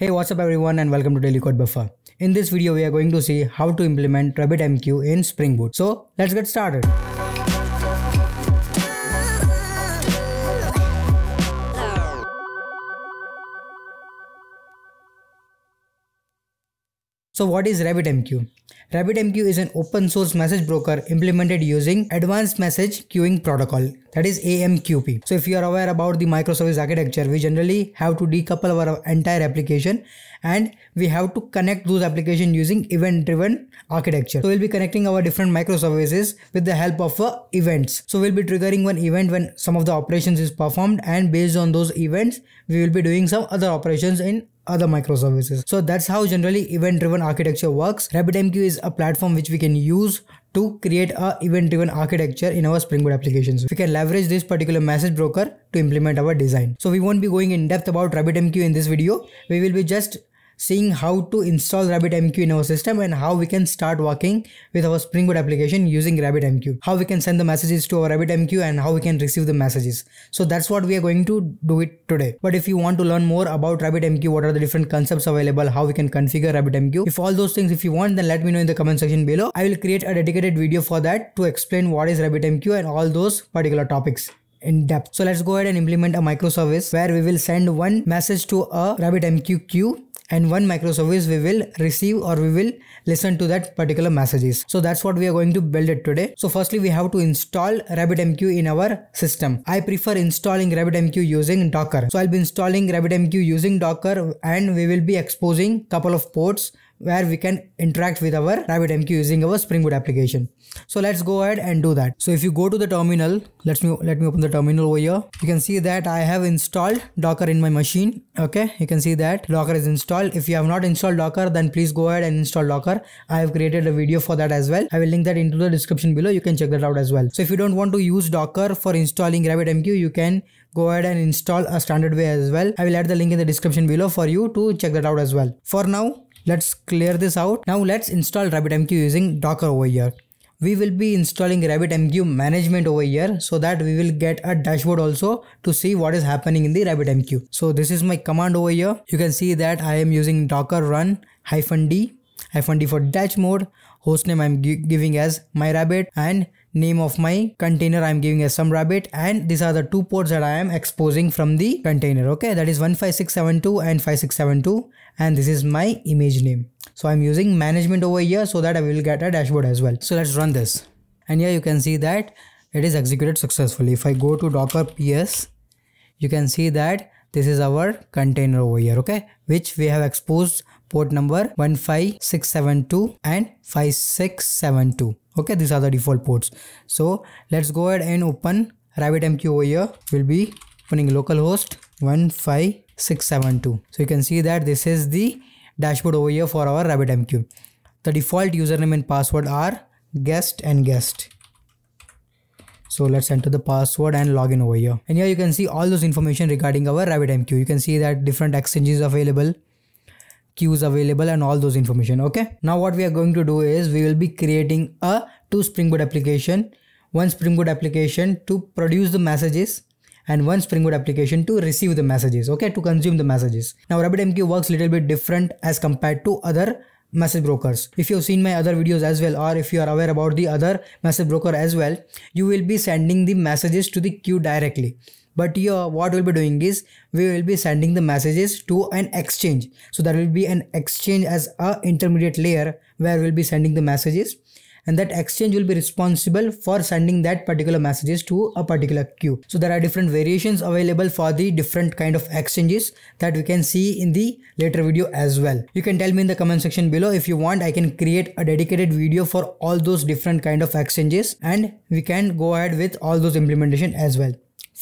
Hey what's up everyone and welcome to Daily Code Buffer. In this video we are going to see how to implement RabbitMQ in Spring Boot. So let's get started. So what is RabbitMQ? RabbitMQ is an open source message broker implemented using advanced message queuing protocol that is AMQP. So if you are aware about the microservice architecture, we generally have to decouple our entire application and we have to connect those applications using event driven architecture. So we'll be connecting our different microservices with the help of uh, events. So we'll be triggering one event when some of the operations is performed and based on those events, we will be doing some other operations in other microservices. So that's how generally event driven architecture works. RabbitMQ is a platform which we can use to create a event-driven architecture in our Spring Boot applications. We can leverage this particular message broker to implement our design. So we won't be going in depth about RabbitMQ in this video. We will be just seeing how to install RabbitMQ in our system and how we can start working with our Spring Boot application using RabbitMQ. How we can send the messages to our RabbitMQ and how we can receive the messages. So that's what we are going to do it today. But if you want to learn more about RabbitMQ, what are the different concepts available, how we can configure RabbitMQ, if all those things if you want then let me know in the comment section below. I will create a dedicated video for that to explain what is RabbitMQ and all those particular topics in depth. So let's go ahead and implement a microservice where we will send one message to a RabbitMQ queue and one microservice we will receive or we will listen to that particular messages. So that's what we are going to build it today. So firstly we have to install RabbitMQ in our system. I prefer installing RabbitMQ using Docker. So I'll be installing RabbitMQ using Docker and we will be exposing couple of ports where we can interact with our RabbitMQ using our Spring Boot application. So let's go ahead and do that. So if you go to the terminal, let me let me open the terminal over here. You can see that I have installed Docker in my machine. Okay, you can see that Docker is installed. If you have not installed Docker, then please go ahead and install Docker. I have created a video for that as well. I will link that into the description below. You can check that out as well. So if you don't want to use Docker for installing RabbitMQ, you can go ahead and install a standard way as well. I will add the link in the description below for you to check that out as well. For now, Let's clear this out. Now let's install RabbitMQ using Docker over here. We will be installing RabbitMQ management over here so that we will get a dashboard also to see what is happening in the RabbitMQ. So this is my command over here. You can see that I am using docker run hyphen d hyphen d for dash mode. Hostname I'm giving as my rabbit and name of my container I'm giving as some rabbit and these are the two ports that I am exposing from the container okay that is 15672 and 5672 and this is my image name. So I'm using management over here so that I will get a dashboard as well. So let's run this and here you can see that it is executed successfully. If I go to docker ps you can see that this is our container over here okay which we have exposed port number 15672 and 5672 okay these are the default ports so let's go ahead and open rabbitmq over here will be opening localhost 15672 so you can see that this is the dashboard over here for our rabbitmq the default username and password are guest and guest so let's enter the password and login over here. And here you can see all those information regarding our RabbitMQ. You can see that different exchanges available queues available and all those information. Okay. Now what we are going to do is we will be creating a two Spring Boot application, one Spring Boot application to produce the messages and one Spring Boot application to receive the messages. Okay. To consume the messages. Now RabbitMQ works little bit different as compared to other message brokers if you've seen my other videos as well or if you are aware about the other message broker as well you will be sending the messages to the queue directly but here what we'll be doing is we will be sending the messages to an exchange so there will be an exchange as a intermediate layer where we'll be sending the messages and that exchange will be responsible for sending that particular messages to a particular queue. So there are different variations available for the different kind of exchanges that we can see in the later video as well. You can tell me in the comment section below if you want I can create a dedicated video for all those different kind of exchanges and we can go ahead with all those implementation as well.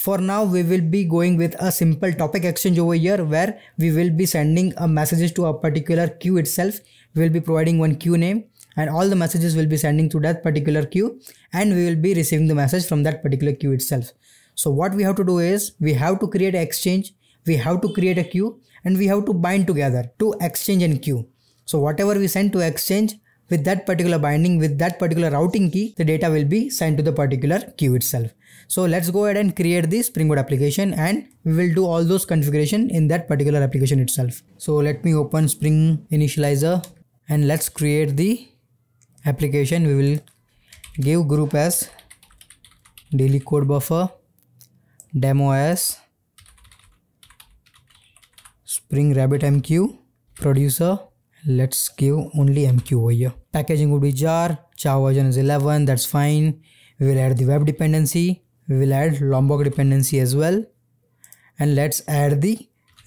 For now, we will be going with a simple topic exchange over here where we will be sending a uh, messages to a particular queue itself. We will be providing one queue name and all the messages will be sending to that particular queue and we will be receiving the message from that particular queue itself. So what we have to do is we have to create an exchange, we have to create a queue and we have to bind together to exchange and queue. So whatever we send to exchange with that particular binding with that particular routing key the data will be sent to the particular queue itself. So let's go ahead and create the Springboard application and we will do all those configuration in that particular application itself. So let me open Spring Initializer and let's create the application. We will give group as daily code buffer, demo as Spring Rabbit MQ, producer let's give only MQ over here. Packaging would be jar, Java version is 11, that's fine. We will add the web dependency we will add Lombok dependency as well. And let's add the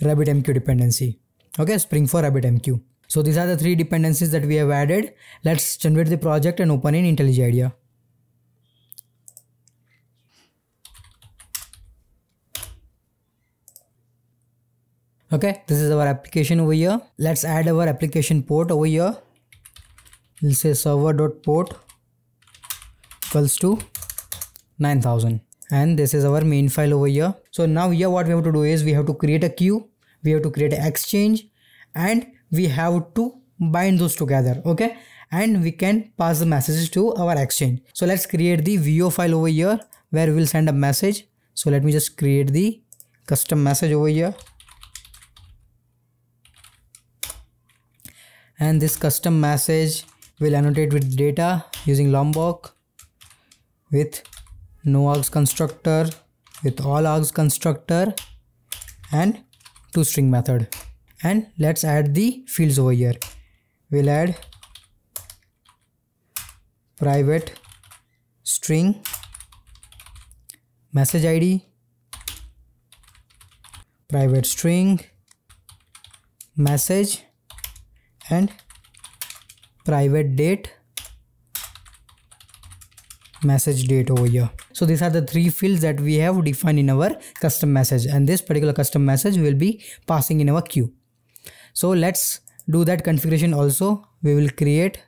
RabbitMQ dependency. Okay, Spring for RabbitMQ. So these are the three dependencies that we have added. Let's generate the project and open in IntelliJ IDEA. Okay, this is our application over here. Let's add our application port over here. We'll say server.port equals to 9000 and this is our main file over here so now here what we have to do is we have to create a queue we have to create an exchange and we have to bind those together okay and we can pass the messages to our exchange so let's create the vo file over here where we will send a message so let me just create the custom message over here and this custom message will annotate with data using lombok with no args constructor with all args constructor and string method and let's add the fields over here we'll add private string message id private string message and private date message date over here so these are the three fields that we have defined in our custom message and this particular custom message will be passing in our queue. So let's do that configuration also. We will create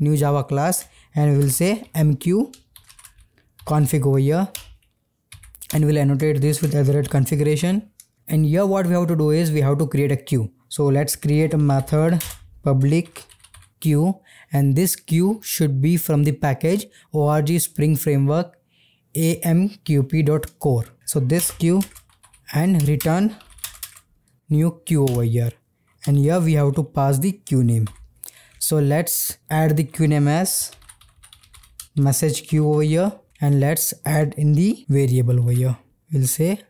new Java class and we will say mq config over here and we'll annotate this with arrowhead configuration and here what we have to do is we have to create a queue. So let's create a method public queue and this queue should be from the package org spring framework amqp.core. So this queue and return new queue over here. And here we have to pass the queue name. So let's add the queue name as message queue over here and let's add in the variable over here. We'll say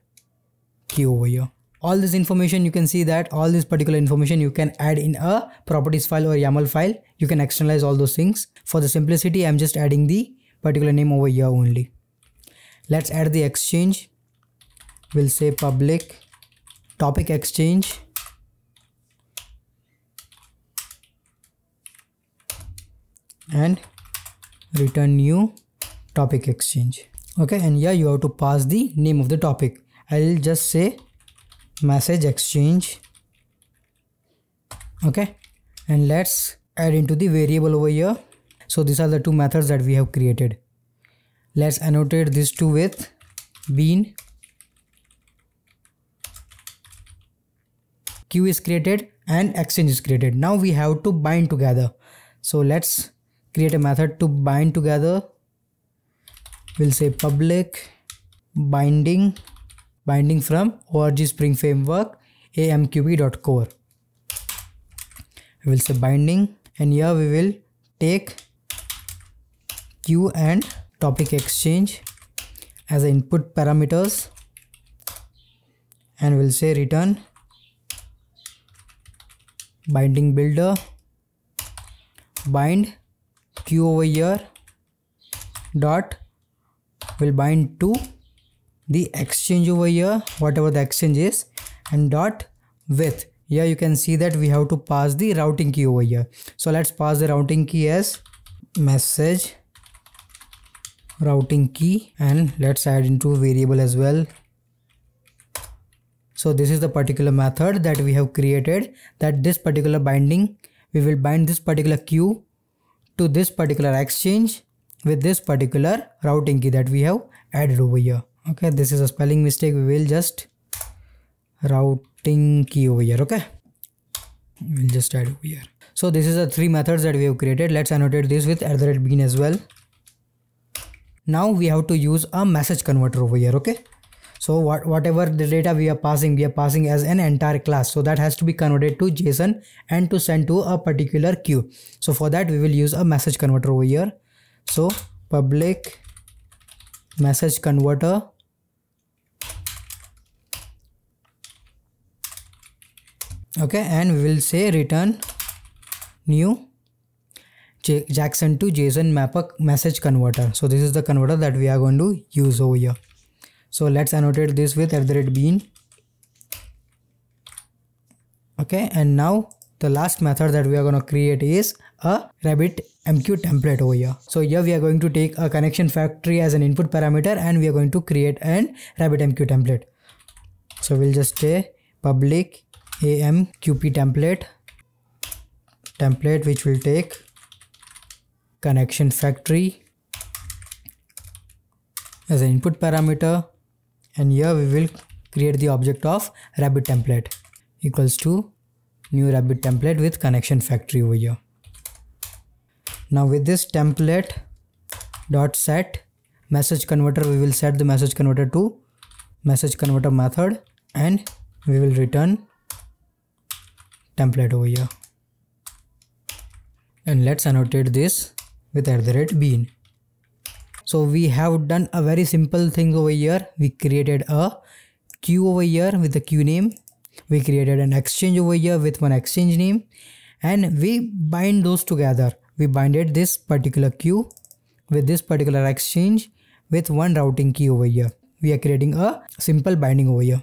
queue over here all this information you can see that all this particular information you can add in a properties file or yaml file you can externalize all those things for the simplicity i'm just adding the particular name over here only let's add the exchange we'll say public topic exchange and return new topic exchange okay and here you have to pass the name of the topic i'll just say message exchange okay and let's add into the variable over here so these are the two methods that we have created let's annotate these two with bean queue is created and exchange is created now we have to bind together so let's create a method to bind together we'll say public binding binding from org spring framework amqb.core we will say binding and here we will take q and topic exchange as input parameters and we'll say return binding builder bind q over here dot will bind to the exchange over here whatever the exchange is and dot with here you can see that we have to pass the routing key over here so let's pass the routing key as message routing key and let's add into variable as well so this is the particular method that we have created that this particular binding we will bind this particular queue to this particular exchange with this particular routing key that we have added over here okay this is a spelling mistake we will just routing key over here okay we'll just add over here so this is the three methods that we have created let's annotate this with at the red bean as well now we have to use a message converter over here okay so what, whatever the data we are passing we are passing as an entire class so that has to be converted to json and to send to a particular queue so for that we will use a message converter over here so public message converter okay and we will say return new Jackson to JSON mapper message converter. So this is the converter that we are going to use over here. So let's annotate this with at bean. Okay, and now the last method that we are going to create is a rabbit MQ template over here. So here we are going to take a connection factory as an input parameter and we are going to create an rabbit MQ template. So we'll just say public amqp template template which will take connection factory as an input parameter and here we will create the object of rabbit template equals to new rabbit template with connection factory over here. Now with this template dot set message converter we will set the message converter to message converter method and we will return template over here and let's annotate this with at the rate bean. So we have done a very simple thing over here. We created a queue over here with the queue name. We created an exchange over here with one exchange name and we bind those together. We binded this particular queue with this particular exchange with one routing key over here. We are creating a simple binding over here.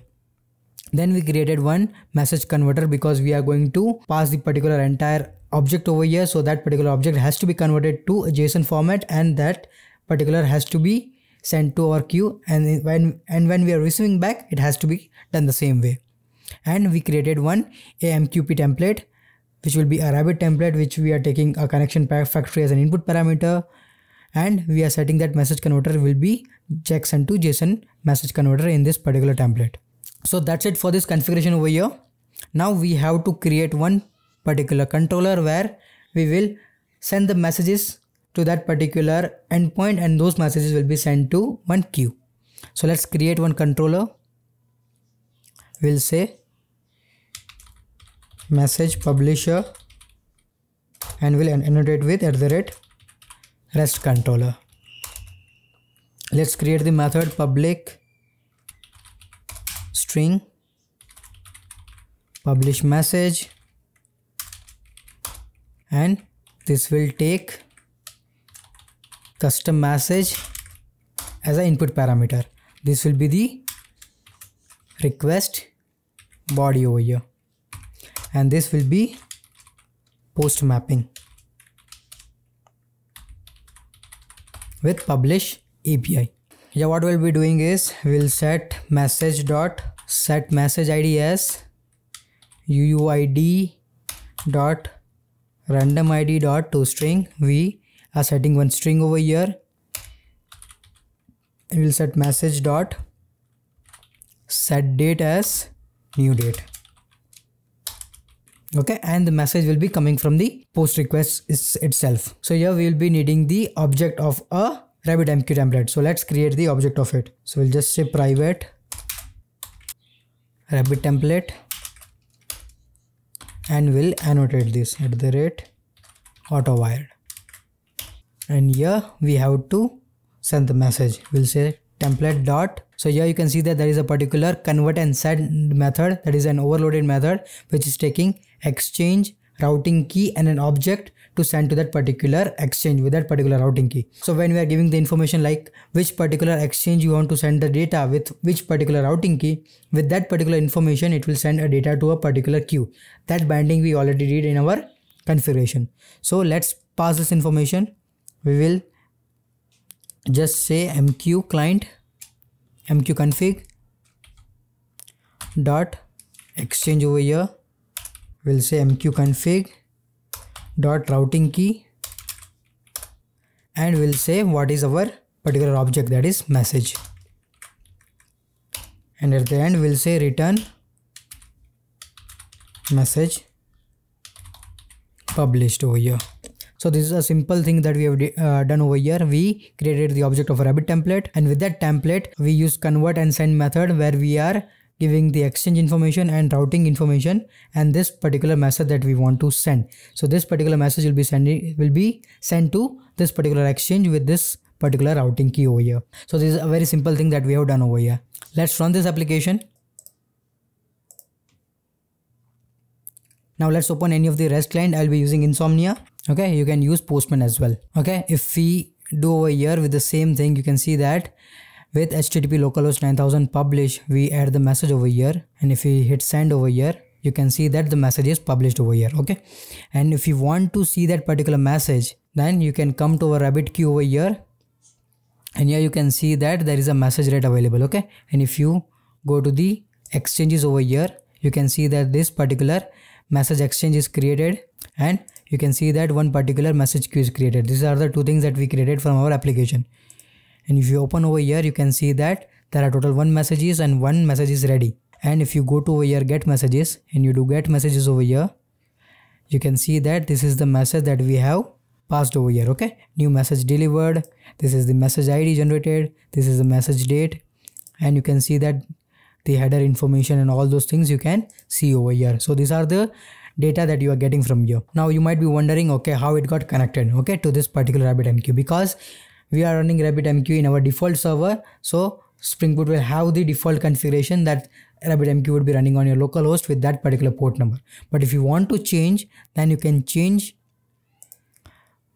Then we created one message converter because we are going to pass the particular entire object over here so that particular object has to be converted to a json format and that particular has to be sent to our queue and when and when we are receiving back it has to be done the same way and we created one amqp template which will be a rabbit template which we are taking a connection factory as an input parameter and we are setting that message converter will be check sent to json message converter in this particular template so that's it for this configuration over here now we have to create one particular controller where we will send the messages to that particular endpoint and those messages will be sent to one queue. So let's create one controller. We'll say message publisher and we'll annotate with at the rate rest controller. Let's create the method public string publish message and this will take custom message as an input parameter this will be the request body over here and this will be post mapping with publish API. Yeah, what we'll be doing is we'll set message dot set message ID as UUID dot random id dot to string we are setting one string over here and we'll set message dot set date as new date okay and the message will be coming from the post request itself so here we will be needing the object of a RabbitMQ template so let's create the object of it so we'll just say private rabbit template and we'll annotate this at the rate auto wired and here we have to send the message we'll say template dot so here you can see that there is a particular convert and send method that is an overloaded method which is taking exchange routing key and an object to send to that particular exchange with that particular routing key. So when we are giving the information like which particular exchange you want to send the data with which particular routing key, with that particular information it will send a data to a particular queue. That binding we already did in our configuration. So let's pass this information. We will just say mq client mq config dot exchange over here we'll say mqconfig dot routing key and we'll say what is our particular object that is message and at the end we'll say return message published over here so this is a simple thing that we have uh, done over here. We created the object of a rabbit template and with that template we use convert and send method where we are giving the exchange information and routing information and this particular message that we want to send. So this particular message will be sending will be sent to this particular exchange with this particular routing key over here. So this is a very simple thing that we have done over here. Let's run this application. Now let's open any of the REST client. I'll be using Insomnia. Okay, you can use Postman as well. Okay, if we do over here with the same thing, you can see that with HTTP localhost 9000 publish, we add the message over here. And if we hit send over here, you can see that the message is published over here. Okay. And if you want to see that particular message, then you can come to our rabbit queue over here. And here you can see that there is a message rate available. Okay. And if you go to the exchanges over here, you can see that this particular message exchange is created and you can see that one particular message queue is created. These are the two things that we created from our application and if you open over here you can see that there are total one messages and one message is ready and if you go to over here get messages and you do get messages over here you can see that this is the message that we have passed over here okay new message delivered this is the message id generated this is the message date and you can see that the header information and all those things you can see over here so these are the data that you are getting from here now you might be wondering okay how it got connected okay to this particular rabbitmq because we are running RabbitMQ in our default server. So Spring Boot will have the default configuration that RabbitMQ would be running on your local host with that particular port number. But if you want to change, then you can change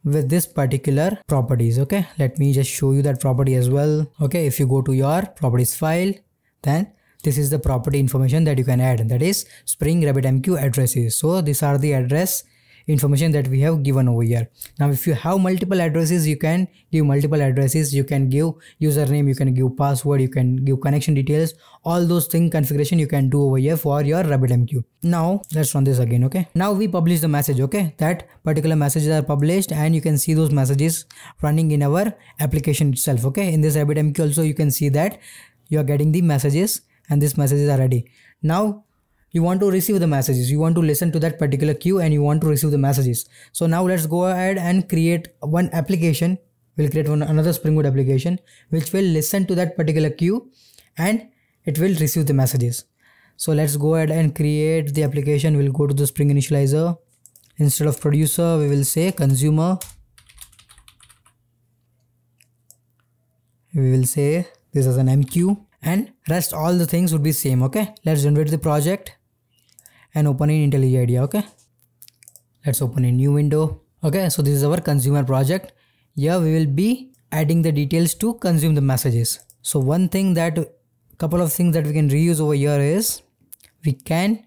with this particular properties. Okay, let me just show you that property as well. Okay, if you go to your properties file, then this is the property information that you can add that is spring rabbitmq addresses so these are the address information that we have given over here. Now, if you have multiple addresses, you can give multiple addresses, you can give username, you can give password, you can give connection details, all those thing configuration you can do over here for your RabbitMQ. Now, let's run this again, okay? Now we publish the message, okay? That particular messages are published and you can see those messages running in our application itself, okay? In this RabbitMQ also, you can see that you are getting the messages and these messages are ready. Now you want to receive the messages you want to listen to that particular queue and you want to receive the messages so now let's go ahead and create one application we'll create one another Boot application which will listen to that particular queue and it will receive the messages so let's go ahead and create the application we'll go to the spring initializer instead of producer we will say consumer we will say this is an mq and rest all the things would be same okay let's generate the project and open in IntelliJ IDEA. Okay, let's open a new window. Okay, so this is our consumer project. Here we will be adding the details to consume the messages. So one thing that couple of things that we can reuse over here is we can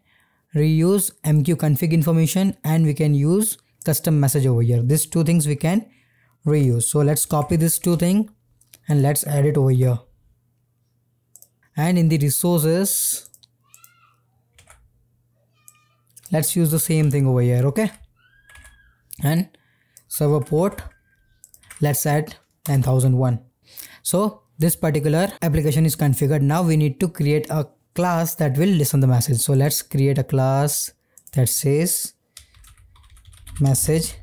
reuse MQ config information and we can use custom message over here. These two things we can reuse. So let's copy this two thing and let's add it over here. And in the resources, let's use the same thing over here okay and server port let's add 9001 so this particular application is configured now we need to create a class that will listen the message so let's create a class that says message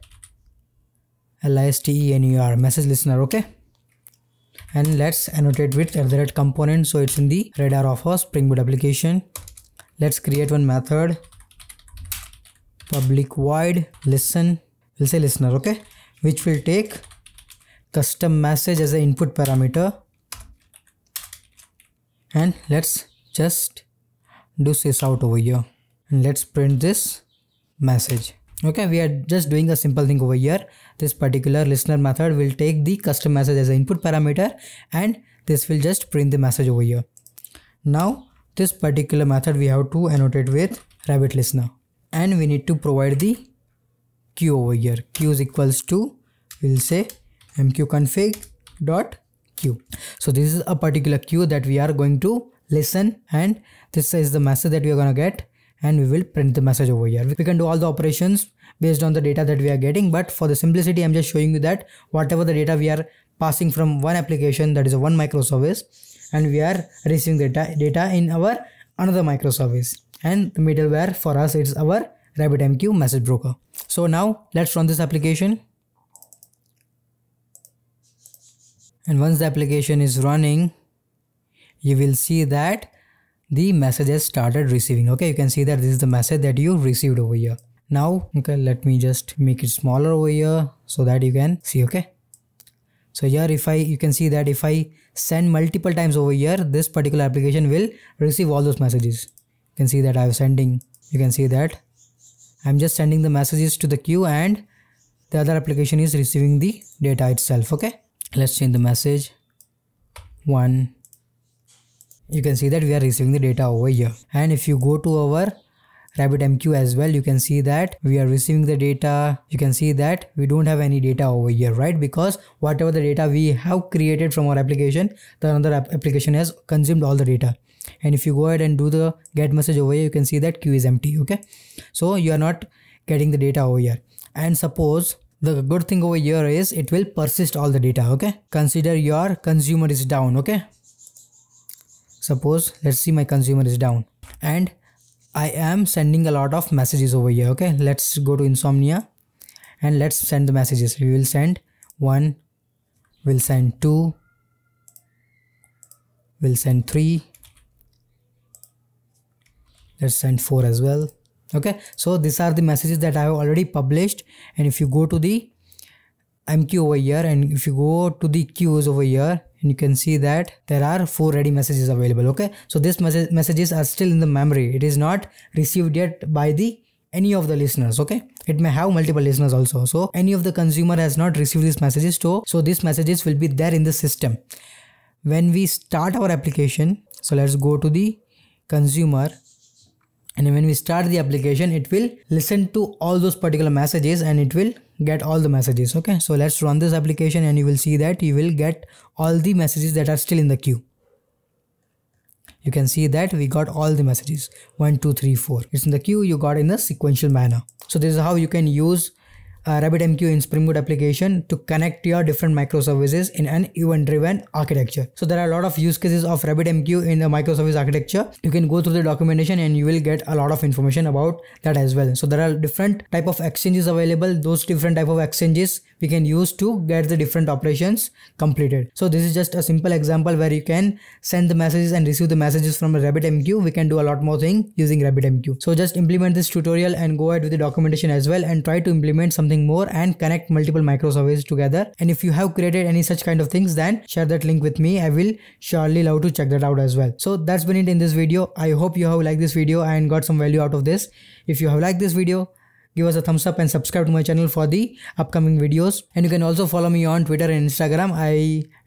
listener. message listener okay and let's annotate with the red component so it's in the radar of our spring boot application let's create one method public void listen we'll say listener okay which will take custom message as an input parameter and let's just do this out over here and let's print this message okay we are just doing a simple thing over here this particular listener method will take the custom message as an input parameter and this will just print the message over here now this particular method we have to annotate with rabbit listener and we need to provide the queue over here queue is equals to we'll say mqconfig dot Q. so this is a particular queue that we are going to listen and this is the message that we are going to get and we will print the message over here we can do all the operations based on the data that we are getting but for the simplicity i'm just showing you that whatever the data we are passing from one application that is one microservice and we are receiving data data in our another microservice and the middleware for us is our RabbitMQ message broker. So now let's run this application. And once the application is running, you will see that the message has started receiving. Okay, you can see that this is the message that you received over here. Now, okay, let me just make it smaller over here so that you can see, okay. So here if I, you can see that if I send multiple times over here, this particular application will receive all those messages you can see that i'm sending you can see that i'm just sending the messages to the queue and the other application is receiving the data itself okay let's change the message one you can see that we are receiving the data over here and if you go to our RabbitMQ as well you can see that we are receiving the data you can see that we don't have any data over here right because whatever the data we have created from our application the another application has consumed all the data and if you go ahead and do the get message over here you can see that queue is empty okay so you are not getting the data over here and suppose the good thing over here is it will persist all the data okay consider your consumer is down okay suppose let's see my consumer is down and I am sending a lot of messages over here okay let's go to insomnia and let's send the messages we will send one we'll send two we'll send three let's send 4 as well okay so these are the messages that i have already published and if you go to the mq over here and if you go to the queues over here and you can see that there are four ready messages available okay so these message messages are still in the memory it is not received yet by the any of the listeners okay it may have multiple listeners also so any of the consumer has not received these messages so so these messages will be there in the system when we start our application so let's go to the consumer and when we start the application it will listen to all those particular messages and it will get all the messages okay so let's run this application and you will see that you will get all the messages that are still in the queue you can see that we got all the messages one, two, three, four. it's in the queue you got in a sequential manner so this is how you can use uh, RabbitMQ in Spring Boot application to connect your different microservices in an event-driven architecture. So there are a lot of use cases of RabbitMQ in the microservice architecture. You can go through the documentation and you will get a lot of information about that as well. So there are different type of exchanges available. Those different type of exchanges we can use to get the different operations completed. So this is just a simple example where you can send the messages and receive the messages from a RabbitMQ. We can do a lot more thing using RabbitMQ. So just implement this tutorial and go ahead with the documentation as well and try to implement something more and connect multiple microservices together. And if you have created any such kind of things, then share that link with me. I will surely love to check that out as well. So that's been it in this video. I hope you have liked this video and got some value out of this. If you have liked this video, give us a thumbs up and subscribe to my channel for the upcoming videos and you can also follow me on twitter and instagram i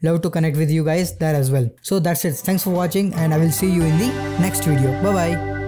love to connect with you guys there as well so that's it thanks for watching and i will see you in the next video bye bye